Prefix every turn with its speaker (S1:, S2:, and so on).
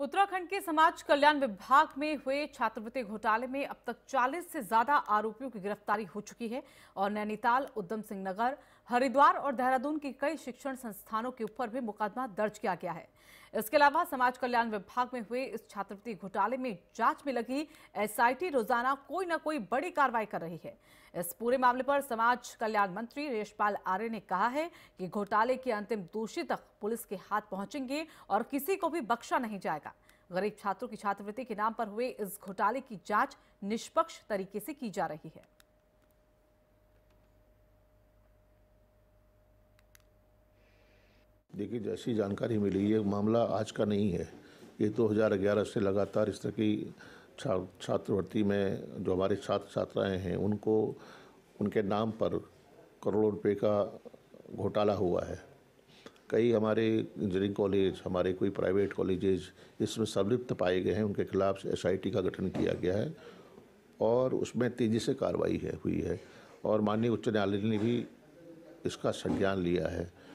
S1: उत्तराखंड के समाज कल्याण विभाग में हुए छात्रवृत्ति घोटाले में अब तक 40 से ज्यादा आरोपियों की गिरफ्तारी हो चुकी है और नैनीताल उद्धम सिंह नगर हरिद्वार और देहरादून के कई शिक्षण संस्थानों के ऊपर भी मुकदमा दर्ज किया गया है इसके अलावा समाज कल्याण विभाग में हुए इस छात्रवृत्ति घोटाले में जांच में लगी एसआईटी रोजाना कोई ना कोई बड़ी कार्रवाई कर रही है इस पूरे मामले पर समाज कल्याण मंत्री रेशपाल आर्य ने कहा है कि घोटाले के अंतिम दोषी तक पुलिस के हाथ पहुंचेंगे और किसी को भी बख्शा नहीं जाएगा गरीब छात्रों की छात्रवृत्ति के नाम पर हुए इस घोटाले की जांच निष्पक्ष तरीके से की जा रही है
S2: देखिए जैसी जानकारी मिली ये मामला आज का नहीं है ये 2011 तो से लगातार इस तरह की छा, छात्रवृत्ति में जो हमारे छात्र छात्राएँ हैं उनको उनके नाम पर करोड़ों रुपये का घोटाला हुआ है कई हमारे इंजीनियरिंग कॉलेज हमारे कोई प्राइवेट कॉलेजेज इसमें संलिप्त पाए गए हैं उनके खिलाफ एसआईटी का गठन किया गया है और उसमें तेज़ी से कार्रवाई है हुई है और माननीय उच्च न्यायालय ने भी इसका संज्ञान लिया है